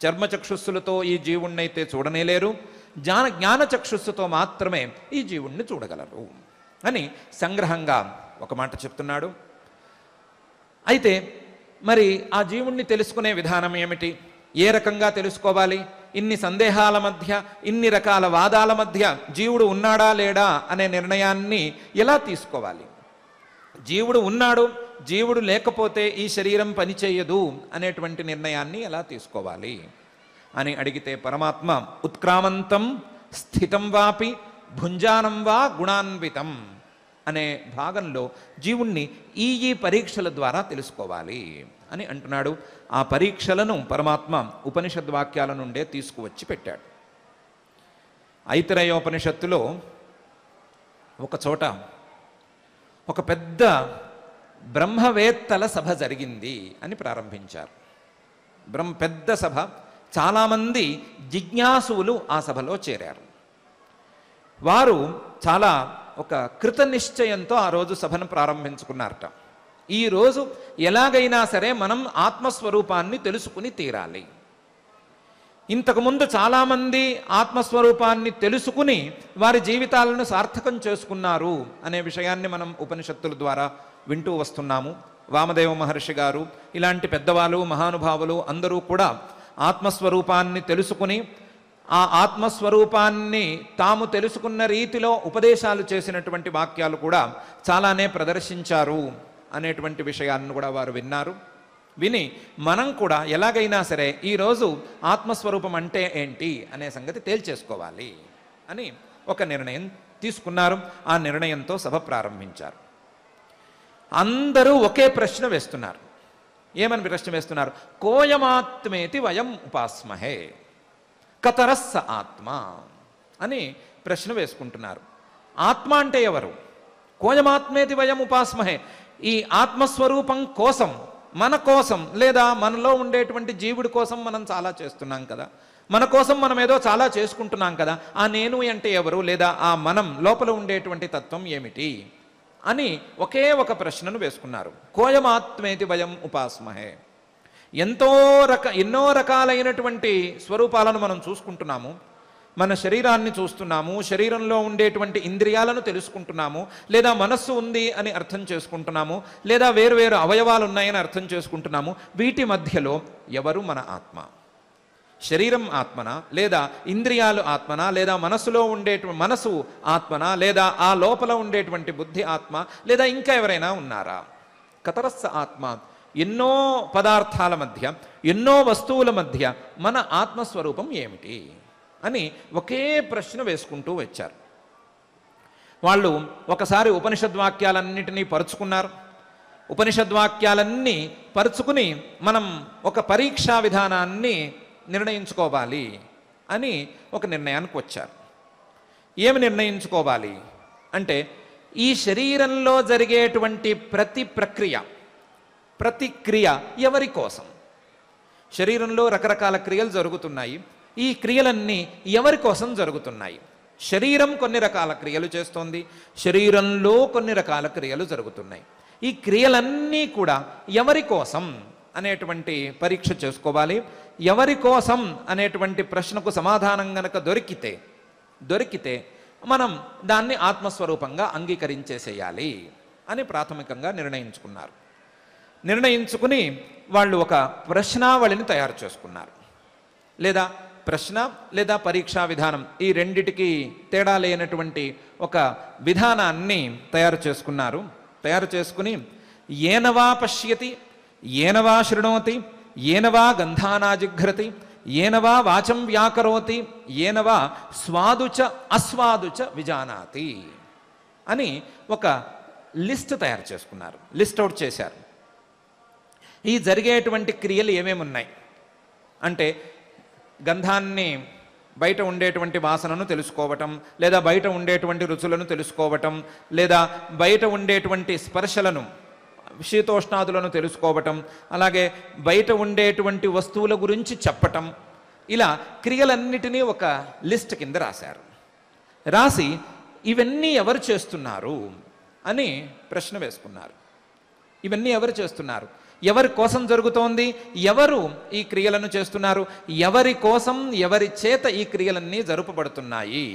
A: చర్మచక్షుస్సులతో ఈ జీవుణ్ణైతే చూడనేలేరు జ్ఞాన జ్ఞానచక్షుస్సుతో మాత్రమే ఈ జీవుణ్ణి చూడగలరు అని సంగ్రహంగా ఒక మాట చెప్తున్నాడు అయితే మరి ఆ జీవుణ్ణి తెలుసుకునే విధానం ఏమిటి ఏ రకంగా తెలుసుకోవాలి ఇన్ని సందేహాల మధ్య ఇన్ని రకాల వాదాల మధ్య జీవుడు ఉన్నాడా లేడా అనే నిర్ణయాన్ని ఎలా తీసుకోవాలి జీవుడు ఉన్నాడు జీవుడు లేకపోతే ఈ శరీరం పనిచేయదు అనేటువంటి నిర్ణయాన్ని ఎలా తీసుకోవాలి అని అడిగితే పరమాత్మ ఉత్క్రామంతం స్థితం వాపి భుంజానం వా గుణాన్వితం అనే భాగంలో జీవుణ్ణి ఈ ఈ పరీక్షల ద్వారా తెలుసుకోవాలి అని అంటున్నాడు ఆ పరీక్షలను పరమాత్మ ఉపనిషద్వాక్యాల నుండే తీసుకువచ్చి పెట్టాడు ఐతిరయోపనిషత్తులో ఒక చోట ఒక పెద్ద బ్రహ్మవేత్తల సభ జరిగింది అని ప్రారంభించారు బ్రహ్మ పెద్ద సభ చాలామంది జిజ్ఞాసువులు ఆ సభలో చేరారు వారు చాలా ఒక కృత నిశ్చయంతో ఆ రోజు సభను ప్రారంభించుకున్నారట ఈరోజు ఎలాగైనా సరే మనం ఆత్మస్వరూపాన్ని తెలుసుకుని తీరాలి ఇంతకుముందు చాలామంది ఆత్మస్వరూపాన్ని తెలుసుకుని వారి జీవితాలను సార్థకం చేసుకున్నారు అనే విషయాన్ని మనం ఉపనిషత్తుల ద్వారా వింటూ వస్తున్నాము వామదేవ మహర్షి గారు ఇలాంటి పెద్దవాళ్ళు మహానుభావులు అందరూ కూడా ఆత్మస్వరూపాన్ని తెలుసుకుని ఆ ఆత్మస్వరూపాన్ని తాము తెలుసుకున్న రీతిలో ఉపదేశాలు చేసినటువంటి వాక్యాలు కూడా చాలానే ప్రదర్శించారు అనేటువంటి విషయాలను కూడా వారు విన్నారు విని మనం కూడా ఎలాగైనా సరే ఈరోజు ఆత్మస్వరూపం అంటే ఏంటి అనే సంగతి తేల్చేసుకోవాలి అని ఒక నిర్ణయం తీసుకున్నారు ఆ నిర్ణయంతో సభ ప్రారంభించారు అందరూ ఒకే ప్రశ్న వేస్తున్నారు ఏమని ప్రశ్న వేస్తున్నారు కోయమాత్మేతి వయం ఉపాస్మహే కతరస్స ఆత్మ అని ప్రశ్న వేసుకుంటున్నారు ఆత్మ అంటే ఎవరు కోయమాత్మేతి వయం ఉపాస్మహే ఈ ఆత్మస్వరూపం కోసం మన కోసం లేదా మనలో ఉండేటువంటి జీవుడి కోసం మనం చాలా చేస్తున్నాం కదా మన కోసం మనం ఏదో చాలా చేసుకుంటున్నాం కదా ఆ నేను అంటే ఎవరు లేదా ఆ మనం లోపల ఉండేటువంటి తత్వం ఏమిటి అని ఒకే ఒక ప్రశ్నను వేసుకున్నారు కోయమాత్మేతి వయం ఉపాస్మహే ఎంతో రక ఎన్నో రకాలైనటువంటి స్వరూపాలను మనం చూసుకుంటున్నాము మన శరీరాన్ని చూస్తున్నాము శరీరంలో ఉండేటువంటి ఇంద్రియాలను తెలుసుకుంటున్నాము లేదా మనస్సు ఉంది అని అర్థం చేసుకుంటున్నాము లేదా వేరు వేరు అవయవాలు ఉన్నాయని అర్థం చేసుకుంటున్నాము వీటి మధ్యలో ఎవరు మన ఆత్మ శరీరం ఆత్మన లేదా ఇంద్రియాలు ఆత్మన లేదా మనసులో ఉండేటువంటి మనసు ఆత్మన లేదా ఆ లోపల ఉండేటువంటి బుద్ధి ఆత్మ లేదా ఇంకా ఎవరైనా ఉన్నారా కతరస్స ఆత్మ ఎన్నో పదార్థాల మధ్య ఎన్నో వస్తువుల మధ్య మన ఆత్మస్వరూపం ఏమిటి అని ఒకే ప్రశ్న వేసుకుంటూ వచ్చారు వాళ్ళు ఒకసారి ఉపనిషద్వాక్యాలన్నింటినీ పరుచుకున్నారు ఉపనిషద్వాక్యాలన్నీ పరుచుకుని మనం ఒక పరీక్షా విధానాన్ని నిర్ణయించుకోవాలి అని ఒక నిర్ణయానికి వచ్చారు ఏమి నిర్ణయించుకోవాలి అంటే ఈ శరీరంలో జరిగేటువంటి ప్రతి ప్రక్రియ ప్రతిక్రియ ఎవరి కోసం శరీరంలో రకరకాల క్రియలు జరుగుతున్నాయి ఈ క్రియలన్నీ ఎవరి కోసం జరుగుతున్నాయి శరీరం కొన్ని రకాల క్రియలు చేస్తోంది శరీరంలో కొన్ని రకాల క్రియలు జరుగుతున్నాయి ఈ క్రియలన్నీ కూడా ఎవరి కోసం అనేటువంటి పరీక్ష చేసుకోవాలి ఎవరి కోసం అనేటువంటి ప్రశ్నకు సమాధానం గనక దొరికితే దొరికితే మనం దాన్ని ఆత్మస్వరూపంగా అంగీకరించేసేయాలి అని ప్రాథమికంగా నిర్ణయించుకున్నారు నిర్ణయించుకుని వాళ్ళు ఒక ప్రశ్నావళిని తయారు చేసుకున్నారు లేదా ప్రశ్న లేదా పరీక్షా విధానం ఈ రెండిటికి తేడా లేనటువంటి ఒక విధానాన్ని తయారు చేసుకున్నారు తయారు చేసుకుని ఏనవా పశ్యతి ఏనవా శృణోతి ఏనవా గంధానాజిఘ్రతి ఏనవా వాచం వ్యాకరోతి ఏనవా స్వాదుచ అస్వాదుచ విజానాతి అని ఒక లిస్ట్ తయారు చేసుకున్నారు లిస్ట్ అవుట్ చేశారు ఈ జరిగేటువంటి క్రియలు ఏమేమి ఉన్నాయి అంటే గంధాన్ని బయట ఉండేటువంటి వాసనను తెలుసుకోవటం లేదా బయట ఉండేటువంటి రుచులను తెలుసుకోవటం లేదా బయట ఉండేటువంటి స్పర్శలను శీతోష్ణాదులను తెలుసుకోవటం అలాగే బయట ఉండేటువంటి వస్తువుల గురించి చెప్పటం ఇలా క్రియలన్నిటినీ ఒక లిస్ట్ కింద రాశారు రాసి ఇవన్నీ ఎవరు చేస్తున్నారు అని ప్రశ్న వేసుకున్నారు ఇవన్నీ ఎవరు చేస్తున్నారు ఎవరి కోసం జరుగుతోంది ఎవరు ఈ క్రియలను చేస్తున్నారు ఎవరి కోసం ఎవరి చేత ఈ క్రియలన్నీ జరుపబడుతున్నాయి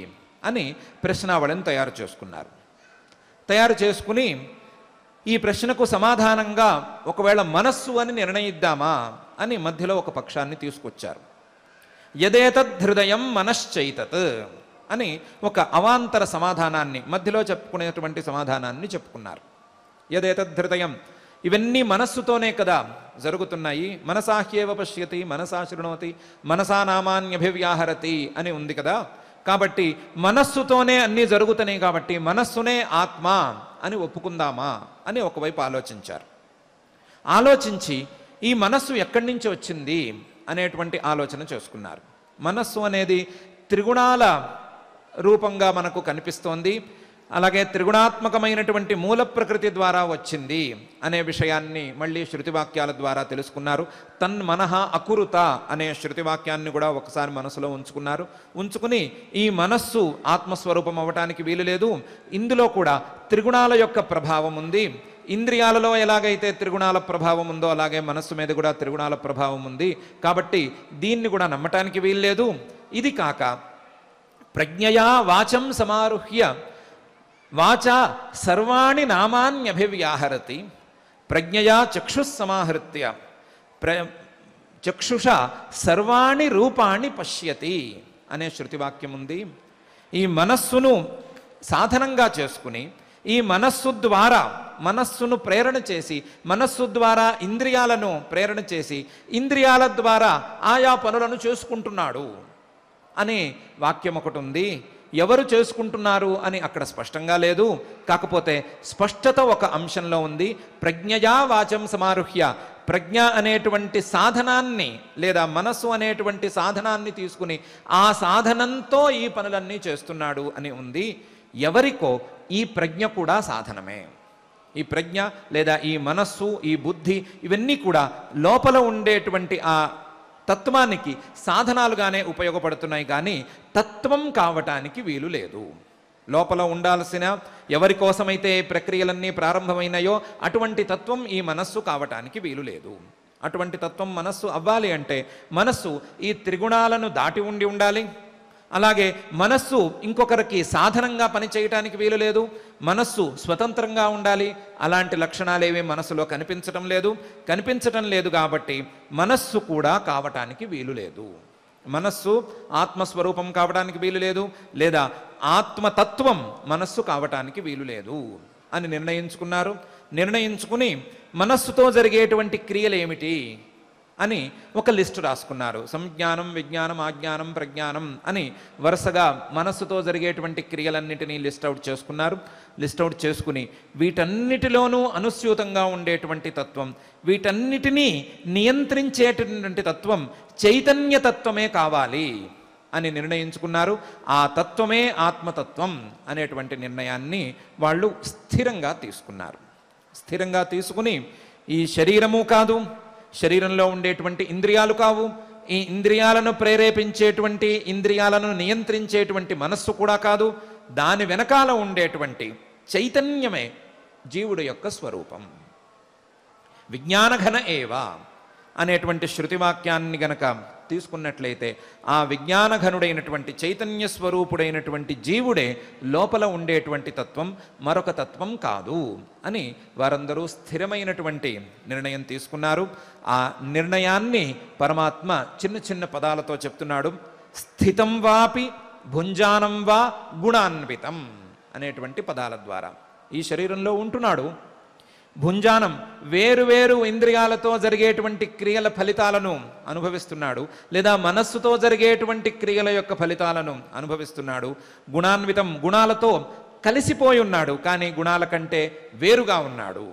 A: అని ప్రశ్నావళిని తయారు చేసుకున్నారు తయారు చేసుకుని ఈ ప్రశ్నకు సమాధానంగా ఒకవేళ మనస్సు అని నిర్ణయిద్దామా అని మధ్యలో ఒక పక్షాన్ని తీసుకొచ్చారు హృదయం మనశ్చైతత్ అని ఒక అవాంతర సమాధానాన్ని మధ్యలో చెప్పుకునేటువంటి సమాధానాన్ని చెప్పుకున్నారు హృదయం ఇవన్నీ మనస్సుతోనే కదా జరుగుతున్నాయి మనసాహ్యేవ పశ్యతి మనసా శృణోతి మనసా నామాన్యభివ్యాహరతి అని ఉంది కదా కాబట్టి మనస్సుతోనే అన్నీ జరుగుతున్నాయి కాబట్టి మనస్సునే ఆత్మ అని ఒప్పుకుందామా అని ఒకవైపు ఆలోచించారు ఆలోచించి ఈ మనస్సు ఎక్కడి నుంచి వచ్చింది అనేటువంటి ఆలోచన చేసుకున్నారు మనస్సు అనేది త్రిగుణాల రూపంగా మనకు కనిపిస్తోంది అలాగే త్రిగుణాత్మకమైనటువంటి మూల ప్రకృతి ద్వారా వచ్చింది అనే విషయాన్ని మళ్ళీ శృతివాక్యాల ద్వారా తెలుసుకున్నారు తన్ మనహ అకురుత అనే శృతివాక్యాన్ని కూడా ఒకసారి మనసులో ఉంచుకున్నారు ఉంచుకుని ఈ మనస్సు ఆత్మస్వరూపం అవ్వటానికి వీలు లేదు ఇందులో కూడా త్రిగుణాల యొక్క ప్రభావం ఉంది ఇంద్రియాలలో ఎలాగైతే త్రిగుణాల ప్రభావం ఉందో అలాగే మనస్సు మీద కూడా త్రిగుణాల ప్రభావం ఉంది కాబట్టి దీన్ని కూడా నమ్మటానికి వీల్లేదు ఇది కాక ప్రజ్ఞయా వాచం సమారుహ్య వాచ సర్వాణి నామాన్యభివ్యాహరతి ప్రజ్ఞయా చక్షుస్సమాహృత్య ప్ర చక్షుష సర్వాణి రూపాన్ని పశ్యతి అనే శృతివాక్యం ఉంది ఈ మనస్సును సాధనంగా చేసుకుని ఈ మనస్సు ద్వారా మనస్సును ప్రేరణ చేసి మనస్సు ద్వారా ఇంద్రియాలను ప్రేరణ చేసి ఇంద్రియాల ద్వారా ఆయా పనులను చేసుకుంటున్నాడు అనే వాక్యం ఒకటి ఉంది ఎవరు చేసుకుంటున్నారు అని అక్కడ స్పష్టంగా లేదు కాకపోతే స్పష్టత ఒక అంశంలో ఉంది ప్రజ్ఞయా వాచం సమారుహ్య ప్రజ్ఞ అనేటువంటి సాధనాన్ని లేదా మనస్సు అనేటువంటి సాధనాన్ని తీసుకుని ఆ సాధనంతో ఈ పనులన్నీ చేస్తున్నాడు అని ఉంది ఎవరికో ఈ ప్రజ్ఞ కూడా సాధనమే ఈ ప్రజ్ఞ లేదా ఈ మనస్సు ఈ బుద్ధి ఇవన్నీ కూడా లోపల ఉండేటువంటి ఆ తత్వానికి సాధనాలుగానే ఉపయోగపడుతున్నాయి కానీ తత్వం కావటానికి వీలు లేదు లోపల ఉండాల్సిన ఎవరి కోసమైతే ప్రక్రియలన్నీ ప్రారంభమైనాయో అటువంటి తత్వం ఈ మనస్సు కావటానికి వీలు లేదు అటువంటి తత్వం మనస్సు అవ్వాలి అంటే మనస్సు ఈ త్రిగుణాలను దాటి ఉండి ఉండాలి అలాగే మనస్సు ఇంకొకరికి సాధనంగా పనిచేయటానికి వీలు లేదు మనస్సు స్వతంత్రంగా ఉండాలి అలాంటి లక్షణాలేవి మనసులో కనిపించటం లేదు కనిపించటం లేదు కాబట్టి మనస్సు కూడా కావటానికి వీలు లేదు మనస్సు ఆత్మస్వరూపం కావడానికి వీలు లేదు లేదా ఆత్మతత్వం మనస్సు కావటానికి వీలు లేదు అని నిర్ణయించుకున్నారు నిర్ణయించుకుని మనస్సుతో జరిగేటువంటి క్రియలు ఏమిటి అని ఒక లిస్టు రాసుకున్నారు సంజ్ఞానం విజ్ఞానం ఆజ్ఞానం ప్రజ్ఞానం అని వరుసగా మనస్సుతో జరిగేటువంటి క్రియలన్నిటినీ లిస్ట్ అవుట్ చేసుకున్నారు లిస్ట్ అవుట్ చేసుకుని వీటన్నిటిలోనూ అనుస్యూతంగా ఉండేటువంటి తత్వం వీటన్నిటినీ నియంత్రించేటటువంటి తత్వం చైతన్యతత్వమే కావాలి అని నిర్ణయించుకున్నారు ఆ తత్వమే ఆత్మతత్వం అనేటువంటి నిర్ణయాన్ని వాళ్ళు స్థిరంగా తీసుకున్నారు స్థిరంగా తీసుకుని ఈ శరీరము కాదు శరీరంలో ఉండేటువంటి ఇంద్రియాలు కావు ఈ ఇంద్రియాలను ప్రేరేపించేటువంటి ఇంద్రియాలను నియంత్రించేటువంటి మనస్సు కూడా కాదు దాని వెనకాల ఉండేటువంటి చైతన్యమే జీవుడు యొక్క స్వరూపం విజ్ఞానఘన ఏవా అనేటువంటి శృతివాక్యాన్ని గనక తీసుకున్నట్లయితే ఆ విజ్ఞానఘనుడైనటువంటి చైతన్య స్వరూపుడైనటువంటి జీవుడే లోపల ఉండేటువంటి తత్వం మరొక తత్వం కాదు అని వారందరూ స్థిరమైనటువంటి నిర్ణయం తీసుకున్నారు ఆ నిర్ణయాన్ని పరమాత్మ చిన్న చిన్న పదాలతో చెప్తున్నాడు స్థితం వాపి భుంజానం వా గుణాన్వితం అనేటువంటి పదాల ద్వారా ఈ శరీరంలో ఉంటున్నాడు భుంజానం వేరువేరు ఇంద్రియాలతో జరిగేటువంటి క్రియల ఫలితాలను అనుభవిస్తున్నాడు లేదా మనస్సుతో జరిగేటువంటి క్రియల యొక్క ఫలితాలను అనుభవిస్తున్నాడు గుణాన్వితం గుణాలతో కలిసిపోయి ఉన్నాడు కానీ గుణాల కంటే వేరుగా ఉన్నాడు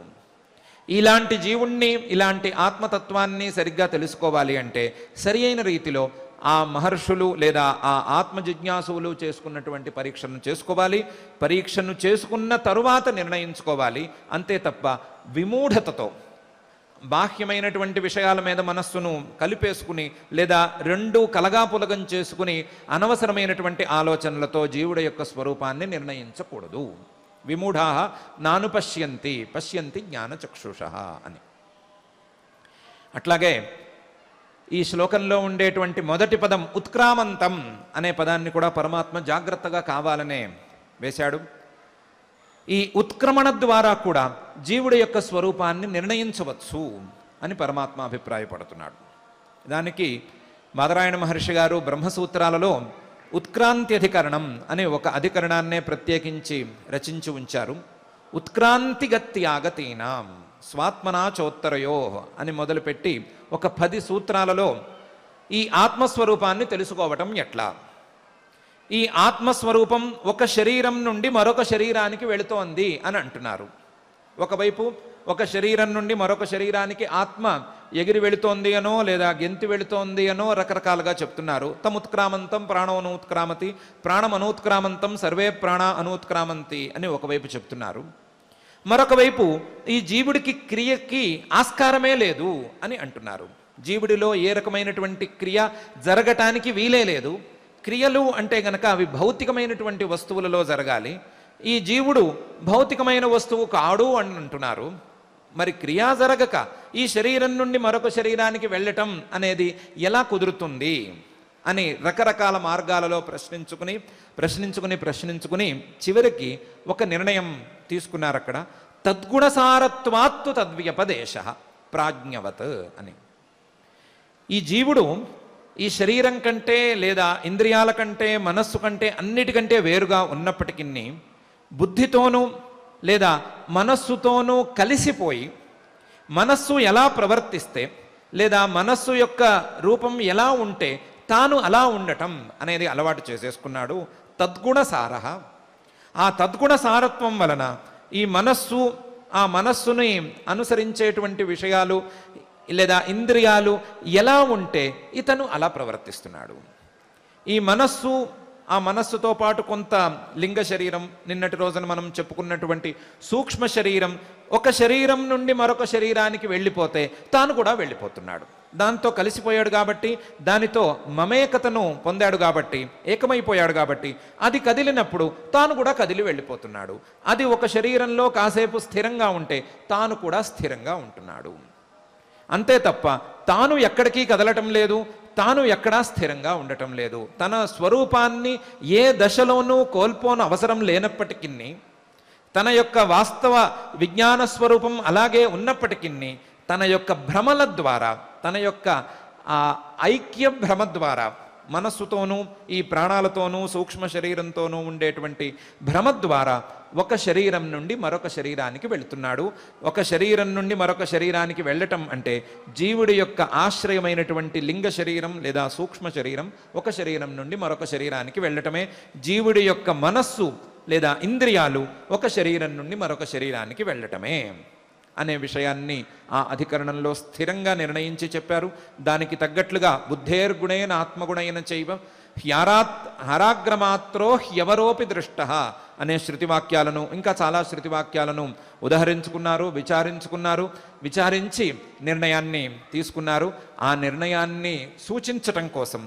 A: ఇలాంటి జీవుణ్ణి ఇలాంటి ఆత్మతత్వాన్ని సరిగ్గా తెలుసుకోవాలి అంటే సరి అయిన రీతిలో ఆ మహర్షులు లేదా ఆ ఆత్మ జిజ్ఞాసువులు చేసుకున్నటువంటి పరీక్షను చేసుకోవాలి పరీక్షను చేసుకున్న తరువాత నిర్ణయించుకోవాలి అంతే తప్ప విమూఢతతో బాహ్యమైనటువంటి విషయాల మీద మనస్సును కలిపేసుకుని లేదా రెండు కలగాపులగం చేసుకుని అనవసరమైనటువంటి ఆలోచనలతో జీవుడి యొక్క స్వరూపాన్ని నిర్ణయించకూడదు విమూఢా నాను పశ్యంతి పశ్యంతి జ్ఞానచక్షుష అని అట్లాగే ఈ శ్లోకంలో ఉండేటువంటి మొదటి పదం ఉత్క్రామంతం అనే పదాన్ని కూడా పరమాత్మ జాగ్రత్తగా కావాలనే వేశాడు ఈ ఉత్క్రమణ ద్వారా కూడా జీవుడి యొక్క స్వరూపాన్ని నిర్ణయించవచ్చు అని పరమాత్మ అభిప్రాయపడుతున్నాడు దానికి మదరాయణ మహర్షి గారు బ్రహ్మసూత్రాలలో ఉత్క్రాంతి అధికరణం అనే ఒక అధికరణాన్నే ప్రత్యేకించి రచించి ఉంచారు ఉత్క్రాంతిగత్యాగతీనాం స్వాత్మనా చోత్తరయో అని మొదలుపెట్టి ఒక పది సూత్రాలలో ఈ ఆత్మస్వరూపాన్ని తెలుసుకోవటం ఎట్లా ఈ ఆత్మస్వరూపం ఒక శరీరం నుండి మరొక శరీరానికి వెళుతోంది అని అంటున్నారు ఒకవైపు ఒక శరీరం నుండి మరొక శరీరానికి ఆత్మ ఎగిరి వెళుతోంది అనో లేదా గెంతి వెళుతోంది అనో రకరకాలుగా చెప్తున్నారు తముత్క్రామంతం ప్రాణం అనూత్క్రామతి ప్రాణం అనూత్క్రామంతం సర్వే ప్రాణ అనూత్క్రామంతి అని ఒకవైపు చెప్తున్నారు మరొక వైపు ఈ జీవుడికి క్రియకి ఆస్కారమే లేదు అని అంటున్నారు జీవుడిలో ఏ రకమైనటువంటి క్రియ జరగటానికి వీలే లేదు క్రియలు అంటే గనక అవి భౌతికమైనటువంటి వస్తువులలో జరగాలి ఈ జీవుడు భౌతికమైన వస్తువు కాడు అని అంటున్నారు మరి క్రియా జరగక ఈ శరీరం నుండి మరొక శరీరానికి వెళ్ళటం అనేది ఎలా కుదురుతుంది అని రకరకాల మార్గాలలో ప్రశ్నించుకుని ప్రశ్నించుకుని ప్రశ్నించుకుని చివరికి ఒక నిర్ణయం తీసుకున్నారు అక్కడ తద్గుణసారత్వాత్తు తద్వ్యపదేశ ప్రాజ్ఞవత్ అని ఈ జీవుడు ఈ శరీరం కంటే లేదా ఇంద్రియాల కంటే మనస్సు కంటే అన్నిటికంటే వేరుగా ఉన్నప్పటికీ బుద్ధితోనూ లేదా మనస్సుతోనూ కలిసిపోయి మనస్సు ఎలా ప్రవర్తిస్తే లేదా మనస్సు యొక్క రూపం ఎలా ఉంటే తాను అలా ఉండటం అనేది అలవాటు చేసేసుకున్నాడు తద్గుణ సార ఆ తద్గుణ సారత్వం వలన ఈ మనస్సు ఆ మనస్సుని అనుసరించేటువంటి విషయాలు లేదా ఇంద్రియాలు ఎలా ఉంటే ఇతను అలా ప్రవర్తిస్తున్నాడు ఈ మనస్సు ఆ మనస్సుతో పాటు కొంత లింగ శరీరం నిన్నటి రోజున మనం చెప్పుకున్నటువంటి సూక్ష్మ శరీరం ఒక శరీరం నుండి మరొక శరీరానికి వెళ్ళిపోతే తాను కూడా వెళ్ళిపోతున్నాడు దాంతో కలిసిపోయాడు కాబట్టి దానితో మమేకతను పొందాడు కాబట్టి ఏకమైపోయాడు కాబట్టి అది కదిలినప్పుడు తాను కూడా కదిలి వెళ్ళిపోతున్నాడు అది ఒక శరీరంలో కాసేపు స్థిరంగా ఉంటే తాను కూడా స్థిరంగా ఉంటున్నాడు అంతే తప్ప తాను ఎక్కడికి కదలటం లేదు తాను ఎక్కడా స్థిరంగా ఉండటం లేదు తన స్వరూపాన్ని ఏ దశలోనూ కోల్పోను అవసరం లేనప్పటికీ తన యొక్క వాస్తవ విజ్ఞాన స్వరూపం అలాగే ఉన్నప్పటికీ తన యొక్క భ్రమల ద్వారా తన యొక్క ఐక్య భ్రమ ద్వారా మనస్సుతోనూ ఈ ప్రాణాలతోనూ సూక్ష్మ శరీరంతోనూ ఉండేటువంటి భ్రమ ద్వారా ఒక శరీరం నుండి మరొక శరీరానికి వెళుతున్నాడు ఒక శరీరం నుండి మరొక శరీరానికి వెళ్ళటం అంటే జీవుడి యొక్క ఆశ్రయమైనటువంటి లింగ శరీరం లేదా సూక్ష్మ శరీరం ఒక శరీరం నుండి మరొక శరీరానికి వెళ్ళటమే జీవుడి యొక్క మనస్సు లేదా ఇంద్రియాలు ఒక శరీరం నుండి మరొక శరీరానికి వెళ్ళటమే అనే విషయాన్ని ఆ అధికరణంలో స్థిరంగా నిర్ణయించి చెప్పారు దానికి తగ్గట్లుగా బుద్ధేర్గుణైన ఆత్మగుణైన చైవ హ్యారాత్ హరాగ్రమాత్రో హ్యవరోపి దృష్ట అనే శృతివాక్యాలను ఇంకా చాలా శృతివాక్యాలను ఉదహరించుకున్నారు విచారించుకున్నారు విచారించి నిర్ణయాన్ని తీసుకున్నారు ఆ నిర్ణయాన్ని సూచించటం కోసం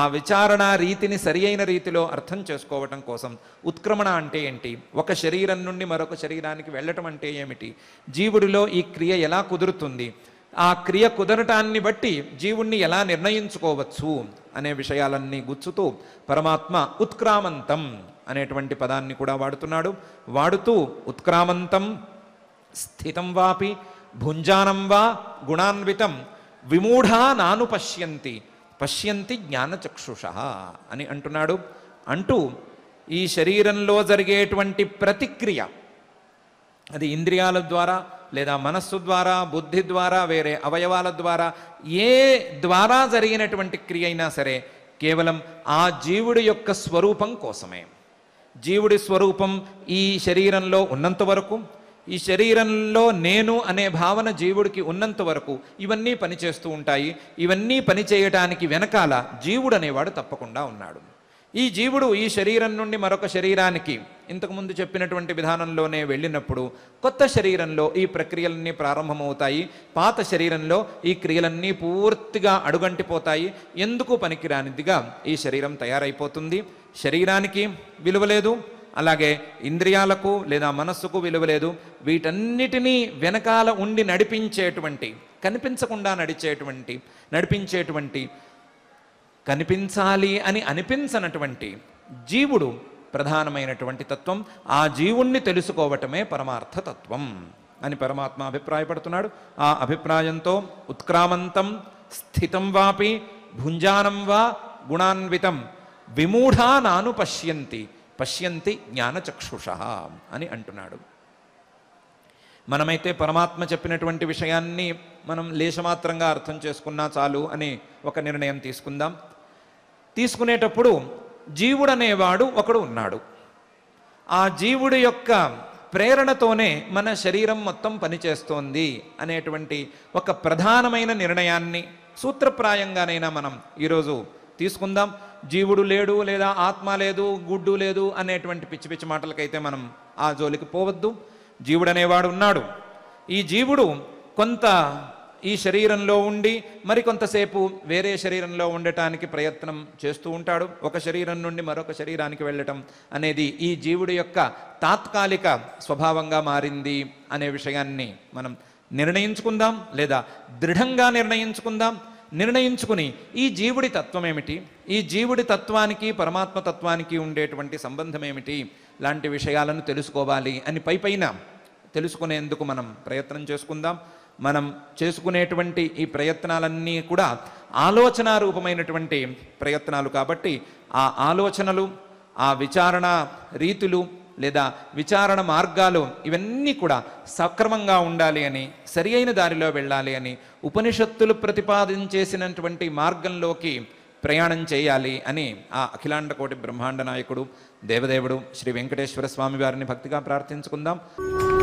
A: ఆ విచారణ రీతిని సరి అయిన రీతిలో అర్థం చేసుకోవటం కోసం ఉత్క్రమణ అంటే ఏంటి ఒక శరీరం నుండి మరొక శరీరానికి వెళ్ళటం అంటే ఏమిటి జీవుడిలో ఈ క్రియ ఎలా కుదురుతుంది ఆ క్రియ కుదరటాన్ని బట్టి జీవుణ్ణి ఎలా నిర్ణయించుకోవచ్చు అనే విషయాలన్నీ గుచ్చుతూ పరమాత్మ ఉత్క్రామంతం అనేటువంటి పదాన్ని కూడా వాడుతున్నాడు వాడుతూ ఉత్క్రామంతం స్థితం వాపి భుంజానం వా గుణాన్వితం విమూఢా పశ్యంతి పశ్యంతి జ్ఞానచక్షుష అని అంటున్నాడు అంటూ ఈ శరీరంలో జరిగేటువంటి ప్రతిక్రియ అది ఇంద్రియాల ద్వారా లేదా మనస్సు ద్వారా బుద్ధి ద్వారా వేరే అవయవాల ద్వారా ఏ ద్వారా జరిగినటువంటి క్రియ అయినా సరే కేవలం ఆ జీవుడి యొక్క స్వరూపం కోసమే జీవుడి స్వరూపం ఈ శరీరంలో ఉన్నంత వరకు ఈ శరీరంలో నేను అనే భావన జీవుడికి ఉన్నంత వరకు ఇవన్నీ పనిచేస్తూ ఉంటాయి ఇవన్నీ పనిచేయటానికి వెనకాల జీవుడు అనేవాడు తప్పకుండా ఉన్నాడు ఈ జీవుడు ఈ శరీరం నుండి మరొక శరీరానికి ఇంతకుముందు చెప్పినటువంటి విధానంలోనే వెళ్ళినప్పుడు కొత్త శరీరంలో ఈ ప్రక్రియలన్నీ ప్రారంభమవుతాయి పాత శరీరంలో ఈ క్రియలన్నీ పూర్తిగా అడుగంటిపోతాయి ఎందుకు పనికిరానిదిగా ఈ శరీరం తయారైపోతుంది శరీరానికి విలువ లేదు అలాగే ఇంద్రియాలకు లేదా మనస్సుకు విలువ లేదు వీటన్నిటినీ వెనకాల ఉండి నడిపించేటువంటి కనిపించకుండా నడిచేటువంటి నడిపించేటువంటి కనిపించాలి అని అనిపించనటువంటి జీవుడు ప్రధానమైనటువంటి తత్వం ఆ జీవుణ్ణి తెలుసుకోవటమే పరమార్థ తత్వం అని పరమాత్మ అభిప్రాయపడుతున్నాడు ఆ అభిప్రాయంతో ఉత్క్రామంతం స్థితం వాపి భుంజానం వా గుణాన్వితం విమూఢానాను పశ్యంతి పశ్యంతి జ్ఞానచక్షుష అని అంటున్నాడు మనమైతే పరమాత్మ చెప్పినటువంటి విషయాన్ని మనం లేశమాత్రంగా అర్థం చేసుకున్నా చాలు అని ఒక నిర్ణయం తీసుకుందాం తీసుకునేటప్పుడు జీవుడనేవాడు ఒకడు ఉన్నాడు ఆ జీవుడి యొక్క ప్రేరణతోనే మన శరీరం మొత్తం పనిచేస్తోంది అనేటువంటి ఒక ప్రధానమైన నిర్ణయాన్ని సూత్రప్రాయంగానైనా మనం ఈరోజు తీసుకుందాం జీవుడు లేడు లేదా ఆత్మ లేదు గుడ్డు లేదు అనేటువంటి పిచ్చి పిచ్చి మాటలకైతే మనం ఆ జోలికి పోవద్దు జీవుడు అనేవాడు ఉన్నాడు ఈ జీవుడు కొంత ఈ శరీరంలో ఉండి మరి కొంతసేపు వేరే శరీరంలో ఉండటానికి ప్రయత్నం చేస్తూ ఉంటాడు ఒక శరీరం నుండి మరొక శరీరానికి వెళ్ళటం అనేది ఈ జీవుడు యొక్క తాత్కాలిక స్వభావంగా మారింది అనే విషయాన్ని మనం నిర్ణయించుకుందాం లేదా దృఢంగా నిర్ణయించుకుందాం నిర్ణయించుకుని ఈ జీవుడి తత్వం ఏమిటి ఈ జీవుడి తత్వానికి పరమాత్మ తత్వానికి ఉండేటువంటి సంబంధం ఏమిటి లాంటి విషయాలను తెలుసుకోవాలి అని పై పైన తెలుసుకునేందుకు మనం ప్రయత్నం చేసుకుందాం మనం చేసుకునేటువంటి ఈ ప్రయత్నాలన్నీ కూడా ఆలోచన రూపమైనటువంటి ప్రయత్నాలు కాబట్టి ఆ ఆలోచనలు ఆ విచారణ రీతులు లేదా విచారణ మార్గాలు ఇవన్నీ కూడా సక్రమంగా ఉండాలి అని సరి అయిన దారిలో వెళ్ళాలి అని ఉపనిషత్తులు ప్రతిపాదించేసినటువంటి మార్గంలోకి ప్రయాణం చేయాలి అని ఆ అఖిలాండకోటి బ్రహ్మాండ నాయకుడు దేవదేవుడు శ్రీ వెంకటేశ్వర స్వామి వారిని భక్తిగా ప్రార్థించుకుందాం